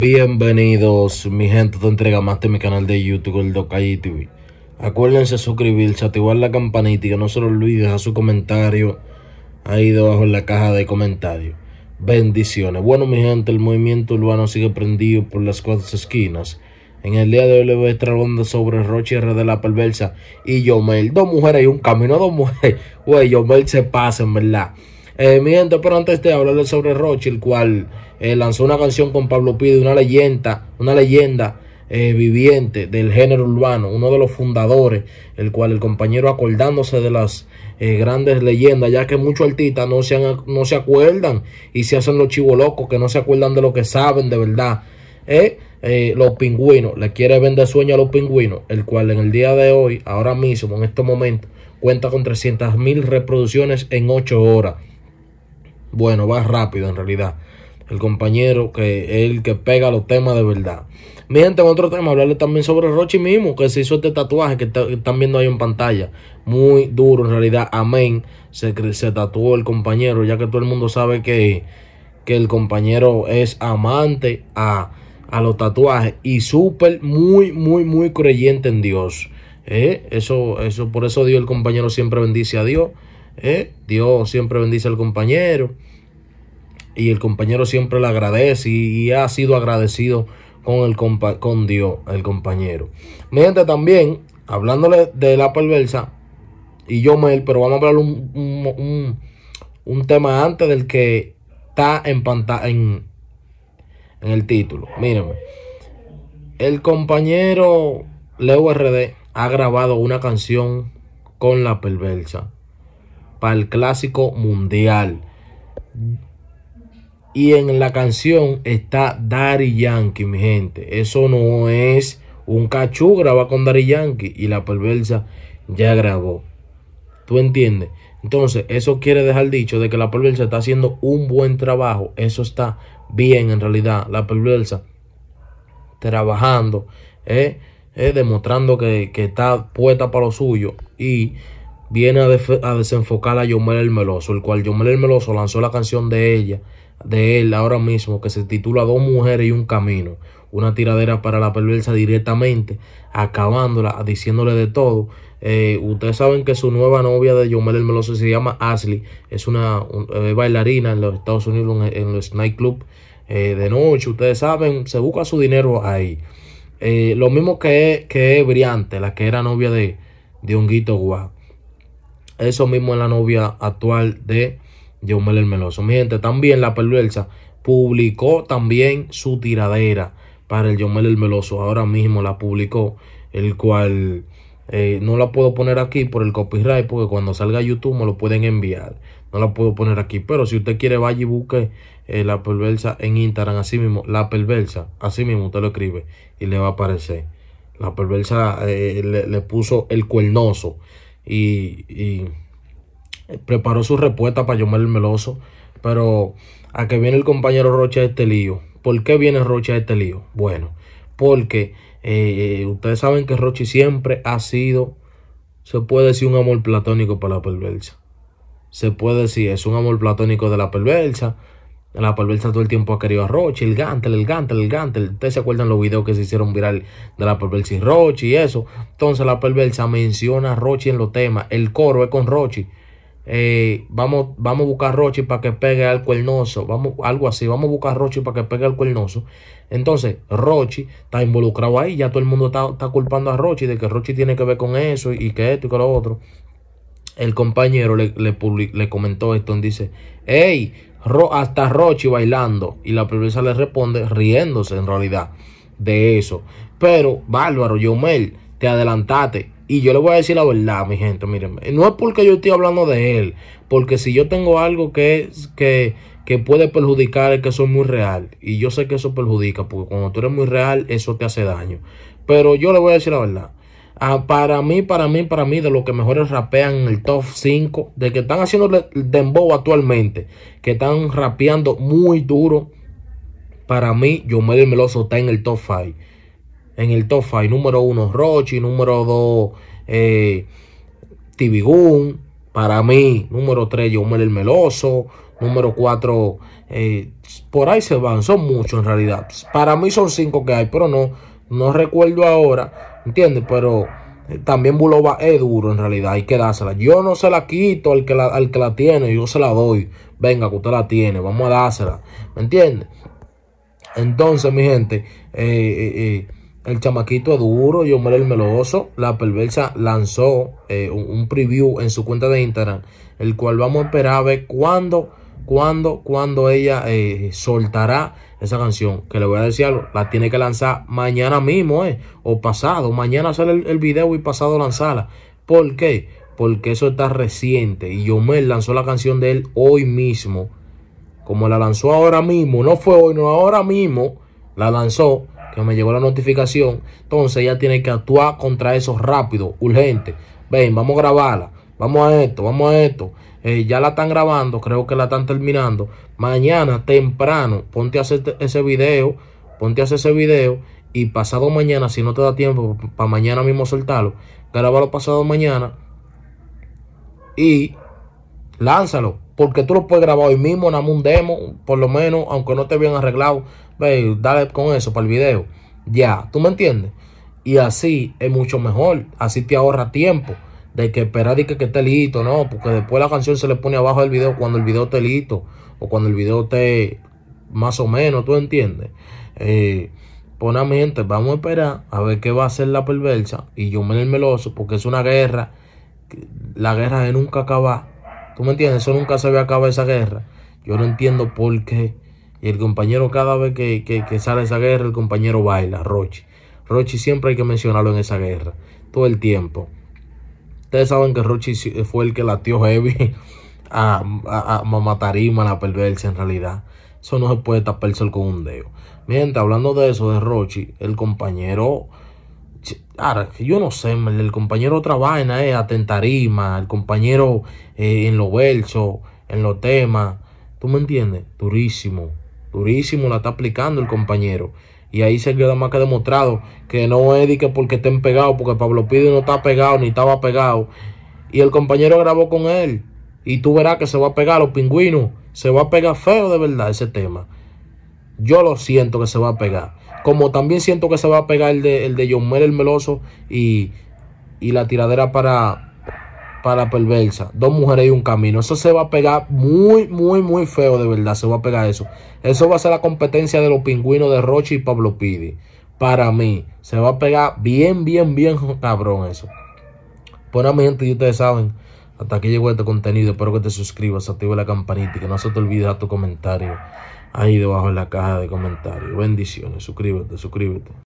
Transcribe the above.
Bienvenidos, mi gente te entrega más de mi canal de YouTube, el docay TV. Acuérdense suscribirse, activar la campanita y que no se lo olvide dejar su comentario ahí debajo en la caja de comentarios. Bendiciones. Bueno, mi gente, el movimiento urbano sigue prendido por las cuatro esquinas en el día de hoy le voy a estar hablando sobre Roche R de la Perversa y Yomel. Dos mujeres y un camino, dos mujeres. Güey, Yomel se pasa, en verdad. Eh, mi gente, pero antes de hablarles sobre Roche, el cual eh, lanzó una canción con Pablo Pide, una leyenda, una leyenda eh, viviente del género urbano, uno de los fundadores, el cual el compañero acordándose de las eh, grandes leyendas, ya que muchos artistas no se, no se acuerdan y se hacen los locos que no se acuerdan de lo que saben de verdad. Eh, eh, los pingüinos, le quiere vender sueño a los pingüinos, el cual en el día de hoy, ahora mismo, en este momento cuenta con 300.000 reproducciones en 8 horas. Bueno, va rápido en realidad. El compañero que es el que pega los temas de verdad. Miren, gente, otro tema, hablarle también sobre Rochi mismo, que se hizo este tatuaje que, están viendo ahí en pantalla. Muy duro, en realidad. Amén. Se, se tatuó el compañero, ya que todo el mundo sabe que, que el compañero es amante a a los tatuajes y súper, muy, muy, muy creyente en Dios. ¿eh? Eso, eso, por eso Dios, el compañero siempre bendice a Dios. ¿eh? Dios siempre bendice al compañero y el compañero siempre le agradece y, ha sido agradecido con, el compa con Dios, el compañero. Mediante también, hablándole de la perversa y yo, Mel, pero vamos a hablar un, un, un, un tema antes del que está en pantalla. En, en el título. mírame El compañero Leo RD ha grabado una canción con la perversa para el clásico mundial. Y en la canción está dari Yankee, mi gente. Eso no es un cachú graba con dari Yankee y la perversa ya grabó. ¿Tú entiendes? Entonces, eso quiere dejar dicho de que la perversa está haciendo un buen trabajo. Eso está bien en realidad. La perversa trabajando, ¿eh? eh demostrando que, está puesta para lo suyo. Y viene a, desenfocar a Yomel el Meloso, el cual Yomel el Meloso lanzó la canción de ella, de él ahora mismo, que se titula Dos mujeres y un camino una tiradera para la perversa directamente, acabándola, diciéndole de todo. Eh, ustedes saben que su nueva novia de Yomel el Meloso se llama Ashley, es una eh, bailarina en los Estados Unidos, en, los nightclub eh, de noche. Ustedes saben, se busca su dinero ahí. Eh, lo mismo que, que Briante, la que era novia de, de Honguito gua Eso mismo es la novia actual de Yomel el Meloso. también la perversa publicó también su tiradera para el Yomel el Meloso. Ahora mismo la publicó, el cual eh, no la puedo poner aquí por el copyright, porque cuando salga a YouTube me lo pueden enviar. No la puedo poner aquí, pero si usted quiere, vaya y busque eh, la perversa en Instagram, así mismo, la perversa, así mismo usted lo escribe y le va a aparecer. La perversa eh, le, puso el cuernoso y, y preparó su respuesta para Yomel el Meloso, pero a que viene el compañero Rocha este lío. ¿Por qué viene Rochi a este lío? Bueno, porque eh, ustedes saben que Rochi siempre ha sido, se puede decir, un amor platónico para la perversa. Se puede decir, es un amor platónico de la perversa. La perversa todo el tiempo ha querido a Rochi, el Gantel, el Gantel, el Gantel. Ustedes se acuerdan los videos que se hicieron viral de la perversa y Rochi. y eso. Entonces la perversa menciona a Rochi en los temas. El coro es con Rochi. Eh, vamos, vamos a buscar Rochi para que pegue al cuernoso, vamos, algo así, vamos a buscar Rochi para que pegue al cuernoso. Entonces, Rochi está involucrado ahí, ya todo el mundo está, culpando a Rochi de que Rochi tiene que ver con eso y que esto y que lo otro. El compañero le, le, le comentó esto y dice, hey, hasta Rochi bailando. Y la prensa le responde riéndose en realidad de eso. Pero, bárbaro, Yomel, te adelantaste y yo le voy a decir la verdad, mi gente, miren, no es porque yo estoy hablando de él, porque si yo tengo algo que, que, puede perjudicar es que soy muy real. Y yo sé que eso perjudica, porque cuando tú eres muy real, eso te hace daño. Pero yo le voy a decir la verdad. Ah, para mí, para mí, para mí, de los que mejores rapean en el top 5, de que están haciendo dembow actualmente, que están rapeando muy duro, para mí, yo Yomel Meloso está en el top 5 en el top 5. Número 1, Rochi. Número 2, eh, Tibigun. Para mí, número 3, Yomel el Meloso. Número 4, eh, por ahí se van. Son muchos en realidad. Para mí son cinco que hay, pero no, no recuerdo ahora. ¿Entiendes? Pero eh, también Buloba. es duro en realidad, hay que dársela. Yo no se la quito al que la, al que la tiene, yo se la doy. Venga, que usted la tiene, vamos a dársela. ¿Me entiende? Entonces, mi gente, eh, eh el chamaquito duro, Yomel el meloso, la perversa lanzó eh, un, preview en su cuenta de Instagram, el cual vamos a esperar a ver cuándo, cuándo, cuándo ella eh, soltará esa canción. Que le voy a decir algo, la tiene que lanzar mañana mismo, eh, o pasado. Mañana sale el, video y pasado lanzarla. ¿Por qué? Porque eso está reciente y Yomel lanzó la canción de él hoy mismo. Como la lanzó ahora mismo, no fue hoy, no ahora mismo, la lanzó que me llegó la notificación. Entonces ella tiene que actuar contra eso rápido, urgente. Ven, vamos a grabarla. Vamos a esto, vamos a esto. Eh, ya la están grabando, creo que la están terminando. Mañana temprano, ponte a hacer ese video, ponte a hacer ese video y pasado mañana, si no te da tiempo para mañana mismo soltarlo, Grabalo pasado mañana y lánzalo. Porque tú lo puedes grabar hoy mismo, en un demo, por lo menos, aunque no esté bien arreglado, dale con eso para el video. Ya, ¿tú me entiendes? Y así es mucho mejor, así te ahorra tiempo de que esperar y que, te esté listo, no, porque después la canción se le pone abajo del video cuando el video esté listo o cuando el video esté más o menos, ¿tú entiendes? Eh, pues a mi gente, vamos a esperar a ver qué va a hacer la perversa y yo me el meloso porque es una guerra, la guerra de nunca acabar, ¿tú me entiendes? Eso nunca se ve acabar esa guerra. Yo no entiendo por qué y el compañero, cada vez que, que, sale esa guerra, el compañero baila, Rochi. Rochi siempre hay que mencionarlo en esa guerra, todo el tiempo. Ustedes saben que Rochi fue el que latió heavy a, a, a Mamatarima, la perversa en realidad. Eso no se puede tapar el con un dedo. Mientras, hablando de eso, de Rochi, el compañero... Ahora, yo no sé, el compañero otra vaina es eh, atentarima, el compañero eh, en los versos, en los temas. ¿Tú me entiendes? Durísimo. Durísimo la está aplicando el compañero. Y ahí se queda más que demostrado que no es de que porque estén pegados, porque Pablo Pide no está pegado ni estaba pegado. Y el compañero grabó con él. Y tú verás que se va a pegar los pingüinos. Se va a pegar feo de verdad ese tema. Yo lo siento que se va a pegar. Como también siento que se va a pegar el de, el John el Meloso y, y la tiradera para, para perversa. Dos mujeres y un camino. Eso se va a pegar muy, muy, muy feo, de verdad. Se va a pegar eso. Eso va a ser la competencia de los pingüinos de Roche y Pablo Pidi. Para mí, se va a pegar bien, bien, bien cabrón eso. Bueno, mi gente, y ustedes saben, hasta aquí llegó este contenido. Espero que te suscribas, Activa la campanita y que no se te olvide dar tu comentario ahí debajo en la caja de comentarios. Bendiciones, suscríbete, suscríbete.